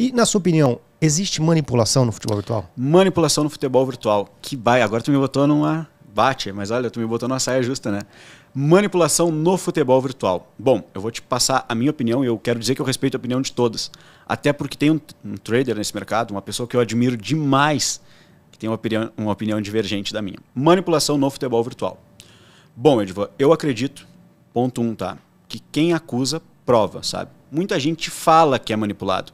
E, na sua opinião, existe manipulação no futebol virtual? Manipulação no futebol virtual. Que vai. Agora tu me botou numa. Bate, mas olha, tu me botou numa saia justa, né? Manipulação no futebol virtual. Bom, eu vou te passar a minha opinião e eu quero dizer que eu respeito a opinião de todas. Até porque tem um, um trader nesse mercado, uma pessoa que eu admiro demais, que tem uma opinião, uma opinião divergente da minha. Manipulação no futebol virtual. Bom, Edvan, eu acredito, ponto um, tá? Que quem acusa, prova, sabe? Muita gente fala que é manipulado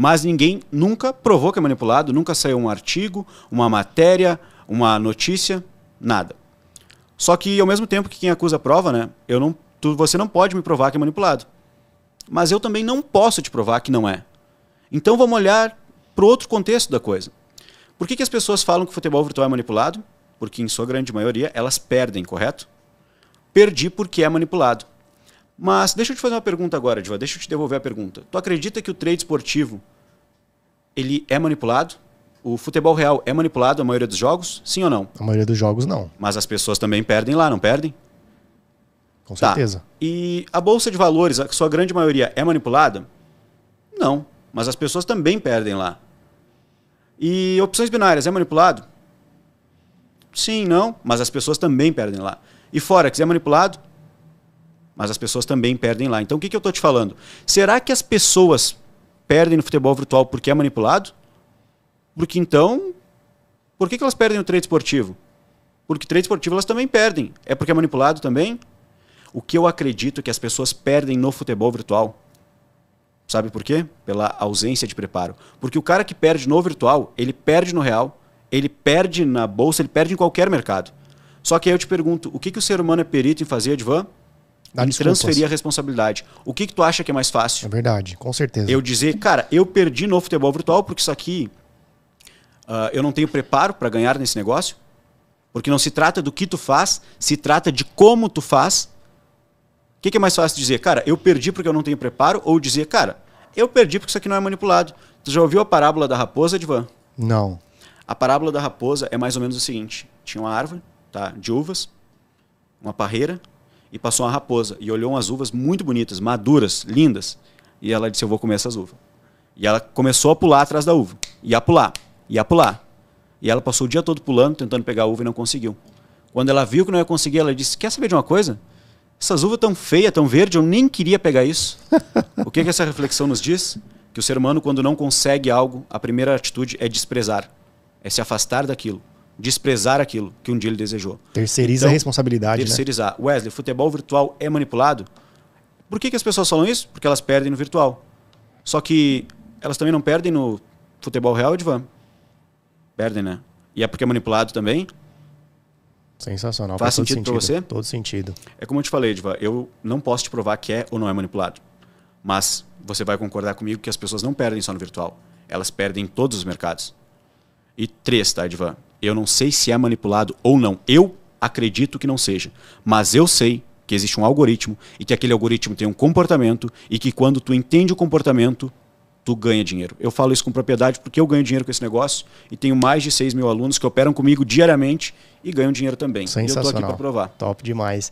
mas ninguém nunca provou que é manipulado, nunca saiu um artigo, uma matéria, uma notícia, nada. Só que ao mesmo tempo que quem acusa prova, né? Eu não, tu, você não pode me provar que é manipulado. Mas eu também não posso te provar que não é. Então vamos olhar para outro contexto da coisa. Por que, que as pessoas falam que o futebol virtual é manipulado? Porque em sua grande maioria elas perdem, correto? Perdi porque é manipulado. Mas deixa eu te fazer uma pergunta agora, Diva. Deixa eu te devolver a pergunta. Tu acredita que o trade esportivo ele é manipulado? O futebol real é manipulado a maioria dos jogos? Sim ou não? A maioria dos jogos não. Mas as pessoas também perdem lá, não perdem? Com tá. certeza. Tá. E a bolsa de valores, a sua grande maioria é manipulada? Não, mas as pessoas também perdem lá. E opções binárias é manipulado? Sim, não, mas as pessoas também perdem lá. E Forex é manipulado? mas as pessoas também perdem lá. Então o que, que eu estou te falando? Será que as pessoas perdem no futebol virtual porque é manipulado? Porque então, por que, que elas perdem no trade esportivo? Porque trade esportivo elas também perdem. É porque é manipulado também? O que eu acredito é que as pessoas perdem no futebol virtual Sabe por quê? Pela ausência de preparo. Porque o cara que perde no virtual, ele perde no real, ele perde na bolsa, ele perde em qualquer mercado. Só que aí eu te pergunto, o que, que o ser humano é perito em fazer, Edvan? Dá e transferir a responsabilidade. O que, que tu acha que é mais fácil? É verdade, com certeza. Eu dizer, cara, eu perdi no futebol virtual porque isso aqui uh, eu não tenho preparo para ganhar nesse negócio. Porque não se trata do que tu faz, se trata de como tu faz. O que, que é mais fácil dizer, cara, eu perdi porque eu não tenho preparo? Ou dizer, cara, eu perdi porque isso aqui não é manipulado. Tu já ouviu a parábola da raposa, Edvan? Não. A parábola da raposa é mais ou menos o seguinte: tinha uma árvore tá, de uvas, uma parreira, e passou uma raposa e olhou umas uvas muito bonitas, maduras, lindas. E ela disse: Eu vou comer essas uvas. E ela começou a pular atrás da uva. E a pular, e a pular. E ela passou o dia todo pulando, tentando pegar a uva e não conseguiu. Quando ela viu que não ia conseguir, ela disse: Quer saber de uma coisa? Essas uvas tão feias, tão verdes, eu nem queria pegar isso. o que, que essa reflexão nos diz? Que o ser humano, quando não consegue algo, a primeira atitude é desprezar, é se afastar daquilo desprezar aquilo que um dia ele desejou. Terceiriza então, a responsabilidade. Né? Terceirizar. Né? Wesley, futebol virtual é manipulado? Por que, que as pessoas falam isso? Porque elas perdem no virtual. Só que elas também não perdem no futebol real, Edvan. Perdem, né? E é porque é manipulado também? Sensacional. Faz, Faz sentido, sentido para você? Todo sentido. É como eu te falei, Edvan, eu não posso te provar que é ou não é manipulado. Mas você vai concordar comigo que as pessoas não perdem só no virtual. Elas perdem em todos os mercados. E três, tá, Edvan? Eu não sei se é manipulado ou não. Eu acredito que não seja. Mas eu sei que existe um algoritmo e que aquele algoritmo tem um comportamento e que quando tu entende o comportamento, tu ganha dinheiro. Eu falo isso com propriedade porque eu ganho dinheiro com esse negócio e tenho mais de 6 mil alunos que operam comigo diariamente e ganham dinheiro também. Sensacional. E eu aqui para provar. Top demais.